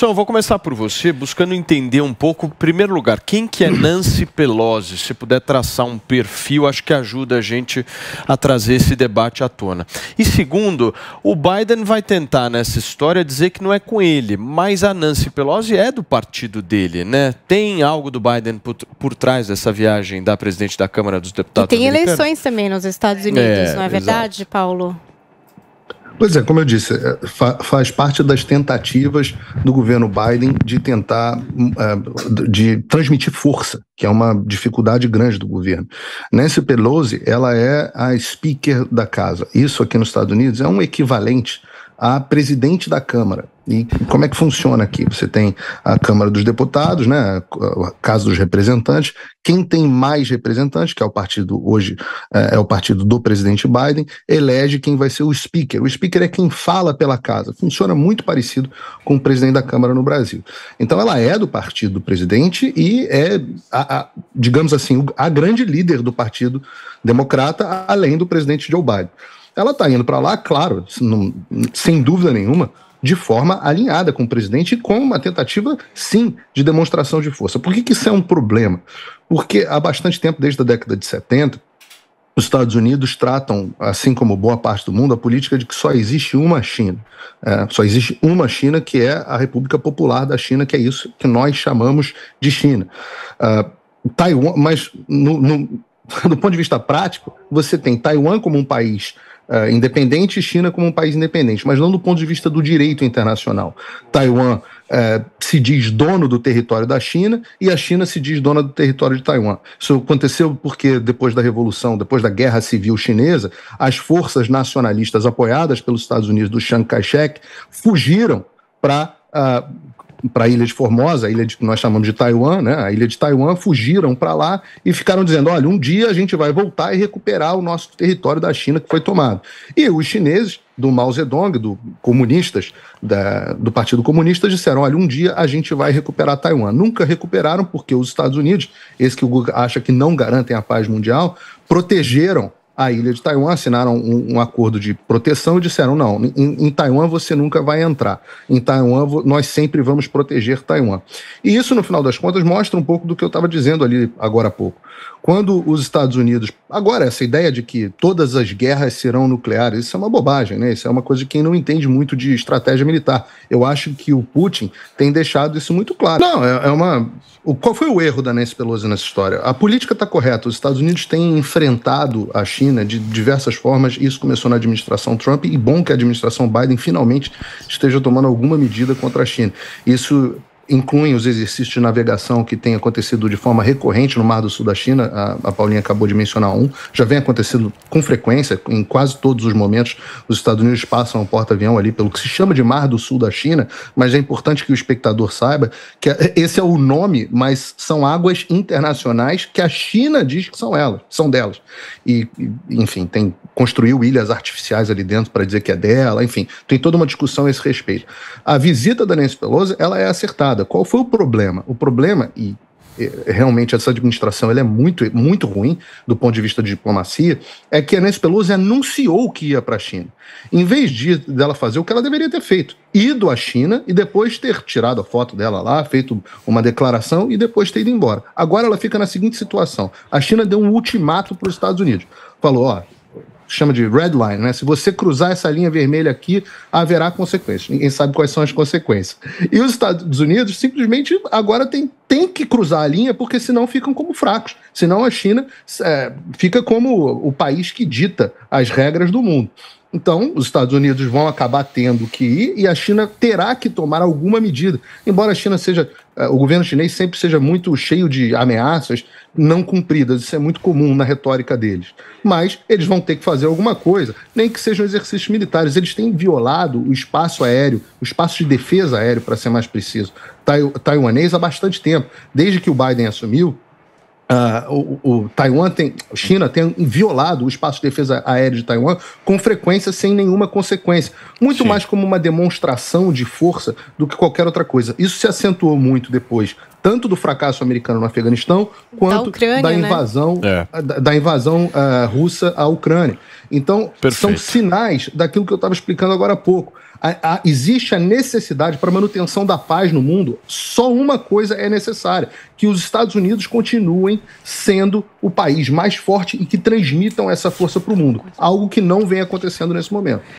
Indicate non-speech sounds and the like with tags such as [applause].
Então, vou começar por você, buscando entender um pouco, em primeiro lugar, quem que é Nancy Pelosi? Se puder traçar um perfil, acho que ajuda a gente a trazer esse debate à tona. E segundo, o Biden vai tentar nessa história dizer que não é com ele, mas a Nancy Pelosi é do partido dele, né? Tem algo do Biden por, por trás dessa viagem da presidente da Câmara dos Deputados. E tem eleições também nos Estados Unidos, é, não é verdade, Paulo? Pois é, como eu disse, é, faz parte das tentativas do governo Biden de tentar hum, é, de transmitir força, que é uma dificuldade grande do governo. Nancy Pelosi, ela é a speaker da casa. Isso aqui nos Estados Unidos é um equivalente a presidente da Câmara. E como é que funciona aqui? Você tem a Câmara dos Deputados, né, a Casa dos Representantes. Quem tem mais representantes, que é o partido hoje é, é o partido do presidente Biden, elege quem vai ser o speaker. O speaker é quem fala pela casa. Funciona muito parecido com o presidente da Câmara no Brasil. Então ela é do partido do presidente e é, a, a, digamos assim, a grande líder do partido democrata, além do presidente Joe Biden ela está indo para lá, claro, sem dúvida nenhuma, de forma alinhada com o presidente e com uma tentativa, sim, de demonstração de força. Por que, que isso é um problema? Porque há bastante tempo, desde a década de 70, os Estados Unidos tratam, assim como boa parte do mundo, a política de que só existe uma China. É, só existe uma China, que é a República Popular da China, que é isso que nós chamamos de China. Ah, Taiwan, mas no, no, [laughs] do ponto de vista prático, você tem Taiwan como um país uh, independente e China como um país independente, mas não do ponto de vista do direito internacional. Taiwan uh, se diz dono do território da China e a China se diz dona do território de Taiwan. Isso aconteceu porque depois da Revolução, depois da Guerra Civil Chinesa, as forças nacionalistas apoiadas pelos Estados Unidos do Chiang Kai-shek fugiram para. Uh, ah, para a ilha de Formosa, a ilha que nós chamamos de Taiwan, né? A ilha de Taiwan, fugiram para lá e ficaram dizendo: olha, um dia a gente vai voltar e recuperar o nosso território da China que foi tomado. E os chineses do Mao Zedong, do comunistas, da, do Partido Comunista, disseram: olha, um dia a gente vai recuperar Taiwan. Nunca recuperaram, porque os Estados Unidos, esse que o Google acha que não garantem a paz mundial, protegeram a ilha de Taiwan, assinaram um, um acordo de proteção e disseram: não, em, em, Taiwan você nunca vai entrar. Em Taiwan nós sempre vamos proteger Taiwan. E isso, no final das contas, mostra um pouco do que eu estava dizendo ali agora há pouco. Quando os Estados Unidos. Agora, essa ideia de que todas as guerras serão nucleares, isso é uma bobagem, né? Isso é uma coisa de quem não entende muito de estratégia militar. Eu acho que o Putin tem deixado isso muito claro. Não, é, é uma. O, qual foi o erro da Nancy Pelosi nessa história? A política está correta. Os Estados Unidos têm enfrentado a China de diversas formas. Isso começou na administração Trump e bom que a administração Biden finalmente esteja tomando alguma medida contra a China. Isso incluem os exercícios de navegação que têm acontecido de forma recorrente no Mar do Sul da China, a, a, Paulinha acabou de mencionar um, já vem acontecendo com frequência, em quase todos os momentos, os Estados Unidos passam um porta-avião ali pelo que se chama de Mar do Sul da China, mas é importante que o espectador saiba que esse é o nome, mas são águas internacionais que a China diz que são elas, são delas. E, enfim, tem construiu ilhas artificiais ali dentro para dizer que é dela, enfim, tem toda uma discussão a esse respeito. A visita da Nancy Pelosi, ela é acertada, qual foi o problema? O problema, e realmente essa administração ela é muito, muito ruim do ponto de vista de diplomacia, é que a Nancy Pelosi anunciou que ia para a China. Em vez de, dela fazer o que ela deveria ter feito, ido à China e depois ter tirado a foto dela lá, feito uma declaração e depois ter ido embora. Agora ela fica na seguinte situação: a China deu um ultimato para os Estados Unidos. Falou, ó, chama de red line, né? Se você cruzar essa linha vermelha aqui, haverá consequências. Ninguém sabe quais são as consequências. E os Estados Unidos simplesmente agora tem, tem que cruzar a linha, porque senão ficam como fracos. Senão a China é, fica como o país que dita as regras do mundo. Então, os Estados Unidos vão acabar tendo que ir e a China terá que tomar alguma medida. Embora a China seja é, o governo chinês sempre seja muito cheio de ameaças não cumpridas. Isso é muito comum na retórica deles. Mas eles vão ter que fazer alguma coisa, nem que sejam exercícios militares. Eles têm violado o espaço aéreo, o espaço de defesa aéreo, para ser mais preciso, tai taiwanês há bastante tempo. Desde que o Biden assumiu, Uh, o, o, Taiwan tem, China tem violado o espaço de defesa aérea de Taiwan com frequência sem nenhuma consequência, muito Sim. mais como uma demonstração de força do que qualquer outra coisa. Isso se acentuou muito depois, tanto do fracasso americano no Afeganistão quanto da, Ucrânia, da né? invasão né? é. Ah, da, da, invasão uh, russa à Ucrânia. Então Perfeito. são sinais daquilo que eu estava explicando agora há pouco a, a, existe a necessidade para manutenção da paz no mundo, só uma coisa é necessária: que os Estados Unidos continuem sendo o país mais forte e que transmitam essa força para o mundo. Algo que não vem acontecendo nesse momento.